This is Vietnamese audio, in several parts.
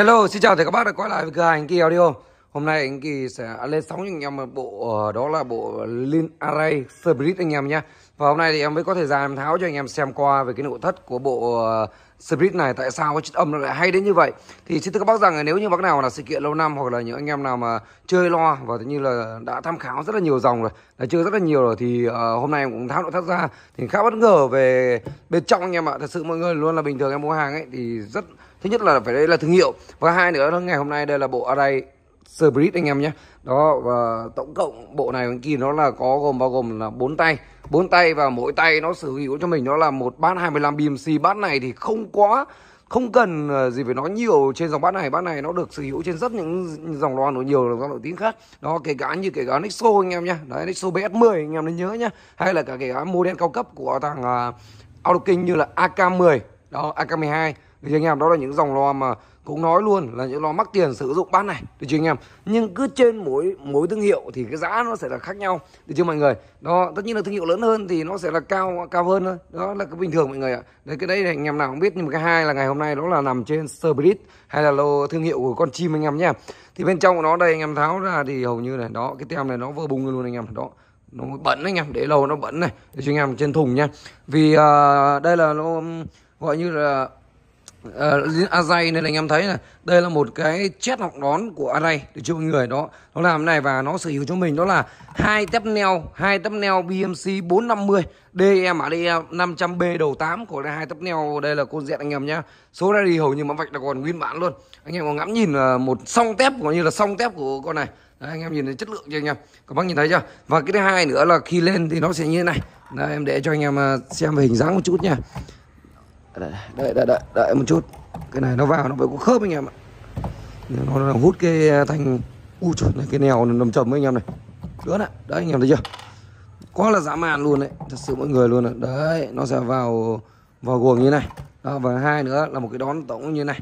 Hello, xin chào thầy các bác đã quay lại với cửa hàng Kỳ Audio. Hôm nay anh Kỳ sẽ lên sóng cho anh em một bộ ờ, đó là bộ Lin Array Spirit anh em nhé. Và hôm nay thì em mới có thời gian tháo cho anh em xem qua về cái nội thất của bộ ờ, Spirit này tại sao cái chất âm nó lại hay đến như vậy. Thì xin thưa các bác rằng là nếu như bác nào là sự kiện lâu năm hoặc là những anh em nào mà chơi lo và như là đã tham khảo rất là nhiều dòng rồi, đã chơi rất là nhiều rồi thì ờ, hôm nay em cũng tháo nội thất ra thì khá bất ngờ về bên trong anh em ạ. Thật sự mọi người luôn là bình thường em mua hàng ấy thì rất thứ nhất là phải đây là thương hiệu và hai nữa là ngày hôm nay đây là bộ Array Spirit anh em nhé đó và tổng cộng bộ này bên kia nó là có gồm bao gồm là bốn tay bốn tay và mỗi tay nó sở hữu cho mình nó là một bát 25 BMC bát này thì không quá không cần ờ, gì phải nói nhiều trên dòng bát này bát này nó được sở hữu trên rất những dòng loa nổi nhiều dòng nổi tiếng khác đó kể cả như kể cả Nexo anh em nhé đấy Nexo BS10 anh em nên nhớ nhá hay là cả kể cả model cao cấp của thằng uh, Auto như là AK10 đó AK12 được chưa anh em đó là những dòng loa mà cũng nói luôn là những loa mắc tiền sử dụng bát này được chưa anh em nhưng cứ trên mỗi mỗi thương hiệu thì cái giá nó sẽ là khác nhau được chưa mọi người đó tất nhiên là thương hiệu lớn hơn thì nó sẽ là cao cao hơn thôi đó là cái bình thường mọi người ạ đấy cái đấy thì anh em nào cũng biết nhưng mà cái hai là ngày hôm nay đó là nằm trên Spirit hay là lô thương hiệu của con chim anh em nhé thì bên trong của nó đây anh em tháo ra thì hầu như này đó cái tem này nó vừa bung luôn anh em đó nó bẩn anh em để lâu nó bẩn này để cho anh em trên thùng nha vì uh, đây là nó gọi như là uh, Azay nên anh em thấy là đây là một cái chết học đón của Azay được chưa mọi người đó nó làm này và nó sở hữu cho mình đó là hai tép neo hai tép neo BMC 450 DEM ADE 500B đầu 8 của hai tép neo đây là con diện anh em nhá số ra đi hầu như mã vạch là còn nguyên bản luôn anh em có ngắm nhìn là ờ, một song tép coi như là song tép của con này Đấy, anh em nhìn thấy chất lượng chưa anh em các bác nhìn thấy chưa và cái thứ hai nữa là khi lên thì nó sẽ như thế này Đấy, em để cho anh em ờ, xem về hình dáng một chút nha đợi, đợi, đợi, đợi, đợi một chút cái này nó vào nó phải có khớp anh em ạ nó là hút cái à, thanh u chuột này cái nèo nằm chầm anh em này nữa này đấy anh em thấy chưa quá là dã man luôn đấy thật sự mọi người luôn này. đấy nó sẽ vào vào guồng như này đó, và hai nữa là một cái đón tổng như này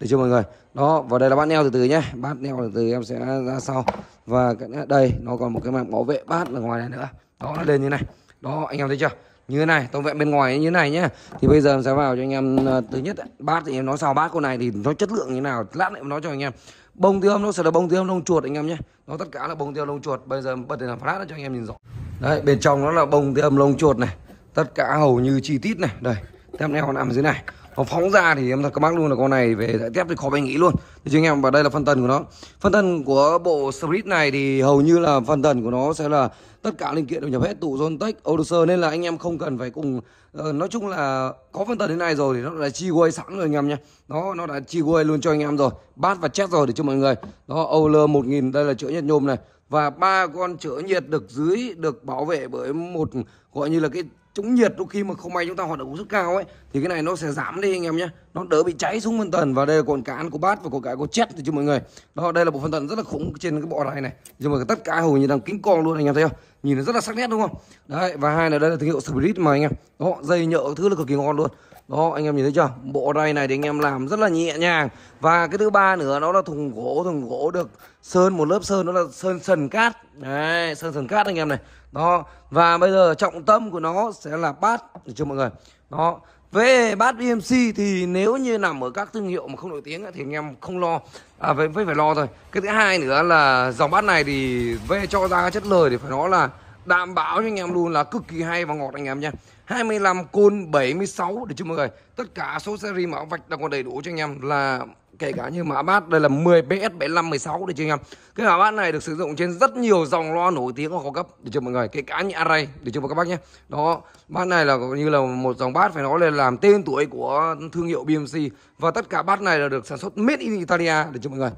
được chưa mọi người đó và đây là bát neo từ từ nhé bát neo từ từ em sẽ ra sau và cái, đây nó còn một cái màng bảo vệ bát ở ngoài này nữa đó nó lên như này đó anh em thấy chưa như thế này tôi vẽ bên ngoài như thế này nhé, thì bây giờ sẽ vào cho anh em ờ, thứ nhất bát thì em nói sao bát con này thì nó chất lượng như thế nào lát em nói cho anh em bông tiêu nó sẽ là bông tiêu lông chuột anh em nhé nó tất cả là bông tiêu lông chuột bây giờ bật để làm flash cho anh em nhìn rõ đấy bên trong nó là bông tiêu lông chuột này tất cả hầu như chi tiết này đây tem neo nằm dưới này nó phóng ra thì em thật các bác luôn là con này về giải thép thì khó bay nghĩ luôn thì chứ anh em và đây là phân tần của nó phân tần của bộ sprit này thì hầu như là phân tần của nó sẽ là tất cả linh kiện đều nhập hết tủ Zontech, odyssey nên là anh em không cần phải cùng ờ, nói chung là có phân tần thế này rồi thì nó đã chi quay sẵn rồi anh em nhé nó nó đã chi quay luôn cho anh em rồi bát và chét rồi để cho mọi người đó Oler 1000 đây là chữa nhiệt nhôm này và ba con chữa nhiệt được dưới được bảo vệ bởi một gọi như là cái chống nhiệt đôi khi mà không may chúng ta hoạt động công suất cao ấy thì cái này nó sẽ giảm đi anh em nhé nó đỡ bị cháy xuống phân tần và đây là cồn cán của bát và cồn cán của chết thì cho mọi người đó đây là bộ phân tần rất là khủng trên cái bộ này này nhưng mà tất cả hầu như đang kính con luôn anh em thấy không nhìn nó rất là sắc nét đúng không đấy và hai là đây là thương hiệu spirit mà anh em đó dây nhựa thứ là cực kỳ ngon luôn đó anh em nhìn thấy chưa bộ ray này thì anh em làm rất là nhẹ nhàng và cái thứ ba nữa nó là thùng gỗ thùng gỗ được sơn một lớp sơn nó là sơn sần cát đấy sơn sần cát anh em này đó và bây giờ trọng tâm của nó sẽ là bát để cho mọi người đó về bát BMC thì nếu như nằm ở các thương hiệu mà không nổi tiếng thì anh em không lo à, phải, phải phải lo thôi cái thứ hai nữa là dòng bát này thì về cho ra chất lời thì phải nói là đảm bảo cho anh em luôn là cực kỳ hay và ngọt anh em nha 25 côn 76 để chúc mọi người tất cả số series mã vạch đang còn đầy đủ cho anh em là kể cả như mã bát đây là 10 PS 75 16 để cho anh em cái mã bát này được sử dụng trên rất nhiều dòng loa nổi tiếng và cao cấp để cho mọi người kể cả như array để cho các bác nhé đó bát này là như là một dòng bát phải nói là làm tên tuổi của thương hiệu BMC và tất cả bát này là được sản xuất made in Italia để cho mọi người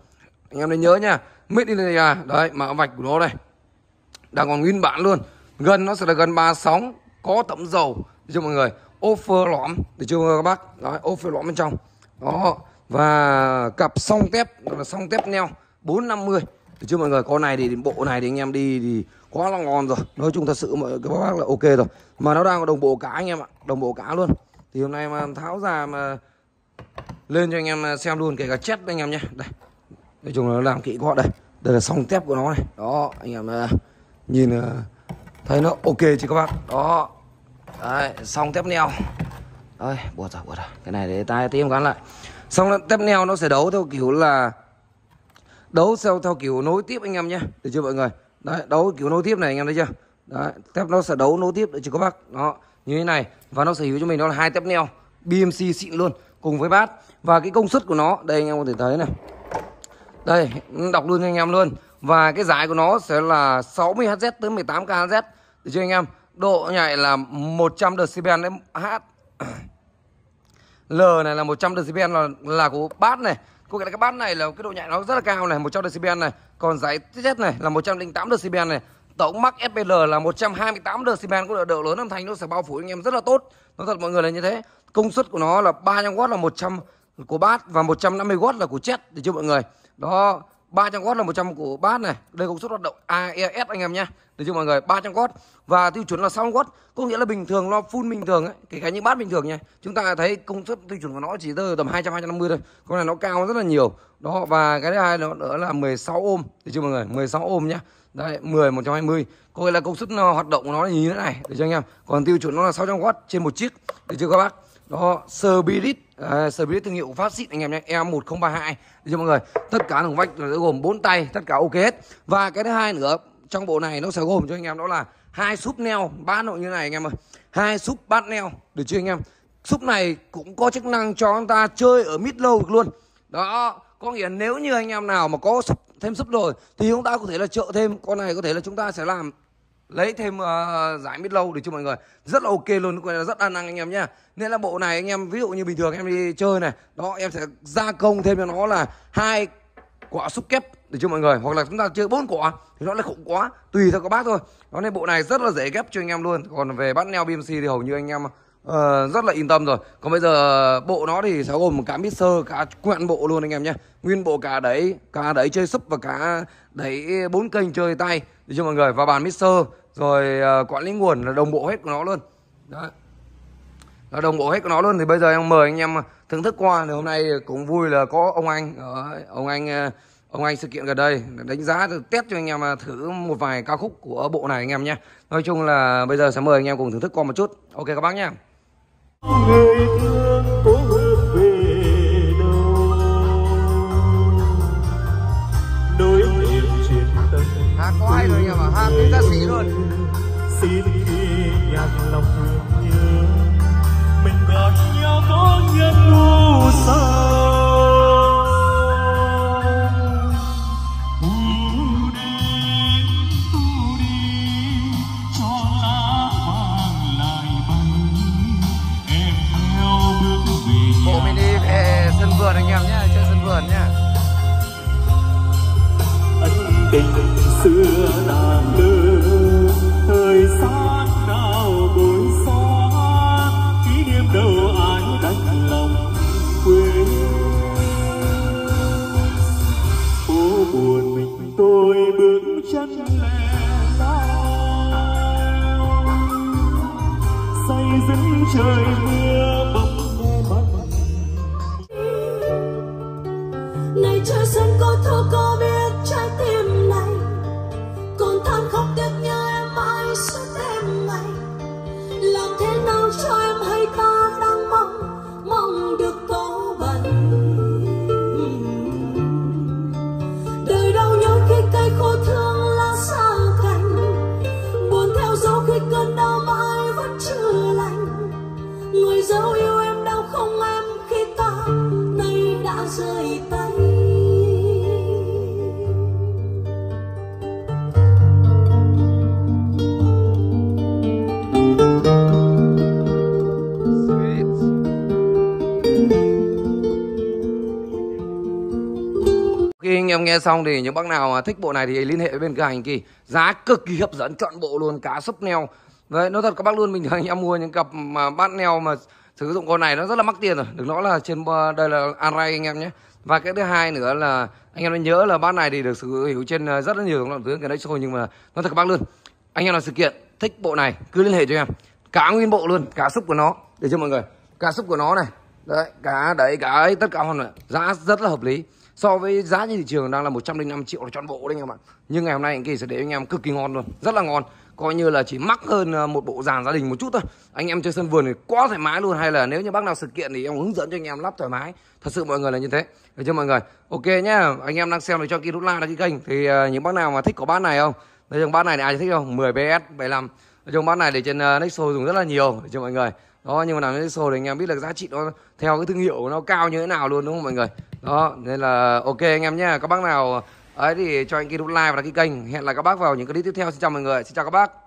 anh em nên nhớ nha made in Italia đấy mã vạch của nó đây đang còn nguyên bản luôn gần nó sẽ là gần ba sóng có tấm dầu để cho mọi người offer lõm để cho các bác đó offer lõm bên trong đó và cặp song tép là song tép neo 450 được chưa mọi người con này thì bộ này thì anh em đi thì quá là ngon rồi nói chung thật sự mọi các bác là ok rồi mà nó đang có đồng bộ cá anh em ạ đồng bộ cá luôn thì hôm nay mà tháo ra mà lên cho anh em xem luôn kể cả chết anh em nhé đây nói chung là làm kỹ gọn đây đây là song tép của nó này đó anh em nhìn ờ, thấy nó ok chứ các bác đó đấy, xong tiếp neo ơi buột rồi buột rồi cái này để tay tiêm gắn lại xong tiếp neo nó sẽ đấu theo kiểu là đấu theo theo kiểu nối tiếp anh em nhé được chưa mọi người đấy đấu kiểu nối tiếp này anh em thấy chưa đấy tép nó sẽ đấu nối tiếp được chưa các bác nó như thế này và nó sở hữu cho mình nó là hai tép neo BMC xịn luôn cùng với bát và cái công suất của nó đây anh em có thể thấy này đây đọc luôn cho anh em luôn và cái giá của nó sẽ là 60 Hz tới 18 kHz được chưa anh em độ nhạy là 100 decibel đến H L này là 100 decibel là là của bát này có là cái bát này là cái độ nhạy nó rất là cao này 100 decibel này còn giải Z này là 108 decibel này tổng mắc fpl là 128 decibel có độ lớn âm thanh nó sẽ bao phủ anh em rất là tốt nó thật mọi người là như thế công suất của nó là 300W là 100 của bát và 150W là của chết để cho mọi người đó 300W là 100 của bát này đây công suất hoạt động AES anh em nhé để cho mọi người 300W và tiêu chuẩn là 6W có nghĩa là bình thường lo full bình thường ấy kể cả những bát bình thường nhé chúng ta thấy công suất tiêu chuẩn của nó chỉ rơi tầm 200 250 thôi con này nó cao rất là nhiều đó và cái thứ hai nữa là 16 ôm để cho mọi người 16 ôm nhá Đấy, 10 120 Coi là công suất hoạt động của nó là như thế này để cho anh em Còn tiêu chuẩn nó là 600W trên một chiếc để cho các bác đó Spirit à, Spirit thương hiệu phát xịt anh em nhé E1032 cho mọi người tất cả đồng vách là gồm bốn tay tất cả ok hết và cái thứ hai nữa trong bộ này nó sẽ gồm cho anh em đó là hai súp neo ba nội như này anh em ơi hai súp bát neo được chưa anh em súp này cũng có chức năng cho chúng ta chơi ở mid lâu luôn đó có nghĩa nếu như anh em nào mà có súp thêm súp rồi thì chúng ta có thể là trợ thêm con này có thể là chúng ta sẽ làm lấy thêm uh, giải mít lâu để cho mọi người rất là ok luôn rất đa năng anh em nhá nên là bộ này anh em ví dụ như bình thường em đi chơi này đó em sẽ gia công thêm cho nó là hai quả xúc kép để cho mọi người hoặc là chúng ta chơi bốn quả thì nó lại khủng quá tùy theo các bác thôi đó nên bộ này rất là dễ ghép cho anh em luôn còn về bắt neo bmc thì hầu như anh em uh, rất là yên tâm rồi còn bây giờ bộ nó thì sẽ gồm cả sơ cả quyện bộ luôn anh em nhé nguyên bộ cả đấy cả đấy chơi sub và cả đấy bốn kênh chơi tay để cho mọi người và bàn sơ rồi ờ, quản lý nguồn là đồng bộ hết của nó luôn đấy là đồng bộ hết của nó luôn thì bây giờ em mời anh em thưởng thức qua thì hôm nay cũng vui là có ông anh ông anh ờ, ông anh sự kiện gần đây đánh giá test cho anh em ờ, thử một vài ca khúc của bộ này anh em nhé nói chung là bây giờ sẽ mời anh em cùng thưởng thức qua một chút ok các bác nhé rơi bay khi anh em nghe xong thì những bác nào thích bộ này thì liên hệ với bên cửa hàng kỳ giá cực kỳ hấp dẫn chọn bộ luôn cá súp neo đấy nói thật các bác luôn bình thường anh em mua những cặp mà bát neo mà sử dụng con này nó rất là mắc tiền rồi đừng nói là trên ờ, đây là Arai anh em nhé và cái thứ hai nữa là anh em nên nhớ là bác này thì được sử hữu trên ờ, rất là nhiều dòng loại tướng cái đấy thôi nhưng mà nó thật các bác luôn anh em là sự kiện thích bộ này cứ liên hệ cho em cả nguyên bộ luôn cả súp của nó để cho mọi người cả súp của nó này đấy cả đấy cả ấy tất cả mọi người, giá rất là hợp lý so với giá trên thị trường đang là 105 triệu là trọn bộ đấy anh em ạ nhưng ngày hôm nay anh kỳ sẽ để anh em cực kỳ ngon luôn rất là ngon coi như là chỉ mắc hơn ờ, một bộ dàn gia đình một chút thôi anh em chơi sân vườn thì quá thoải mái luôn hay là nếu như bác nào sự kiện thì em hướng dẫn cho anh em lắp thoải mái thật sự mọi người là như thế được chưa mọi người ok nhá anh em đang xem được cho kia nút like đăng ký kênh thì ờ, những bác nào mà thích có bát này không nói chung bát này thì ai thích không 10 bs 75 nói chung bát này để trên ờ, nexo dùng rất là nhiều Được chưa mọi người đó nhưng mà làm nexo thì anh em biết là giá trị nó theo cái thương hiệu nó cao như thế nào luôn đúng không mọi người đó nên là ok anh em nhá các bác nào Đấy thì cho anh kia nút like và đăng ký kênh. Hẹn lại các bác vào những clip tiếp theo. Xin chào mọi người. Xin chào các bác.